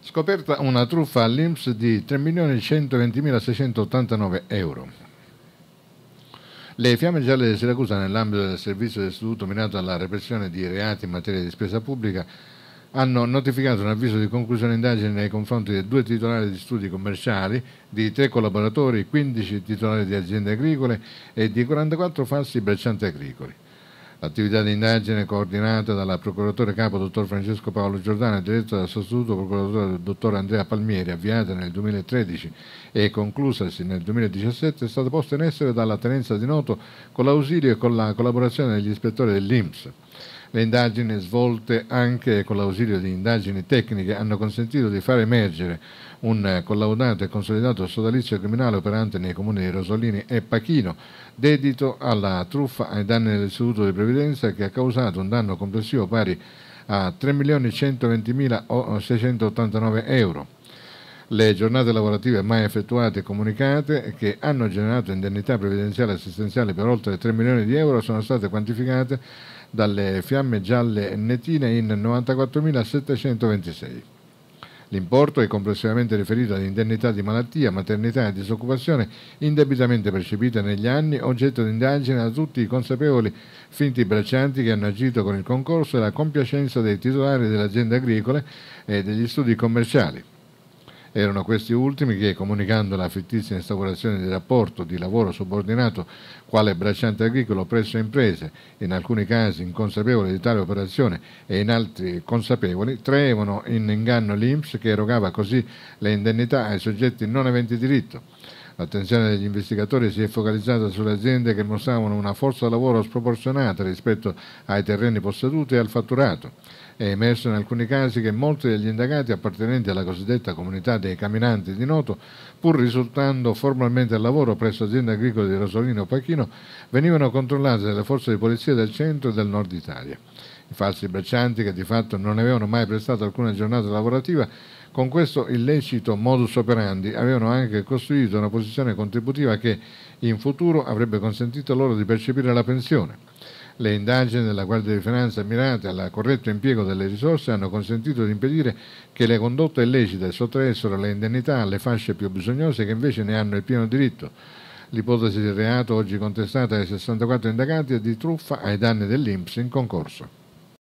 Scoperta una truffa all'Inps di 3.120.689 euro. Le fiamme gialle di Siracusa, nell'ambito del servizio dell'istituto mirato alla repressione di reati in materia di spesa pubblica, hanno notificato un avviso di conclusione indagine nei confronti di due titolari di studi commerciali, di tre collaboratori, 15 titolari di aziende agricole e di 44 falsi braccianti agricoli. L'attività di indagine coordinata dalla procuratore capo dottor Francesco Paolo Giordano e diretta dal sostituto procuratore dottor Andrea Palmieri, avviata nel 2013 e conclusasi nel 2017, è stata posta in essere dalla tenenza di Noto con l'ausilio e con la collaborazione degli ispettori dell'Inps. Le indagini svolte anche con l'ausilio di indagini tecniche hanno consentito di far emergere un collaudato e consolidato sodalizio criminale operante nei comuni di Rosolini e Pachino, dedito alla truffa ai danni dell'Istituto di Previdenza che ha causato un danno complessivo pari a 3.120.689 euro le giornate lavorative mai effettuate e comunicate che hanno generato indennità previdenziale e assistenziale per oltre 3 milioni di euro sono state quantificate dalle fiamme gialle netine in 94.726. L'importo è complessivamente riferito ad indennità di malattia, maternità e disoccupazione indebitamente percepite negli anni, oggetto di indagine da tutti i consapevoli finti braccianti che hanno agito con il concorso e la compiacenza dei titolari delle aziende agricole e degli studi commerciali. Erano questi ultimi che, comunicando la fittizia instaurazione di rapporto di lavoro subordinato quale bracciante agricolo presso imprese, in alcuni casi inconsapevoli di tale operazione e in altri consapevoli, traevano in inganno l'INPS che erogava così le indennità ai soggetti non aventi diritto. L'attenzione degli investigatori si è focalizzata sulle aziende che mostravano una forza lavoro sproporzionata rispetto ai terreni posseduti e al fatturato. È emerso in alcuni casi che molti degli indagati appartenenti alla cosiddetta comunità dei camminanti di Noto, pur risultando formalmente al lavoro presso aziende agricole di Rosolino o Pachino, venivano controllati dalle forze di polizia del centro e del nord Italia i falsi braccianti che di fatto non avevano mai prestato alcuna giornata lavorativa, con questo illecito modus operandi avevano anche costruito una posizione contributiva che in futuro avrebbe consentito loro di percepire la pensione. Le indagini della Guardia di Finanza mirate al corretto impiego delle risorse hanno consentito di impedire che le condotte illecite sottraessero le indennità alle fasce più bisognose che invece ne hanno il pieno diritto. L'ipotesi di reato oggi contestata ai 64 indagati è di truffa ai danni dell'Inps in concorso.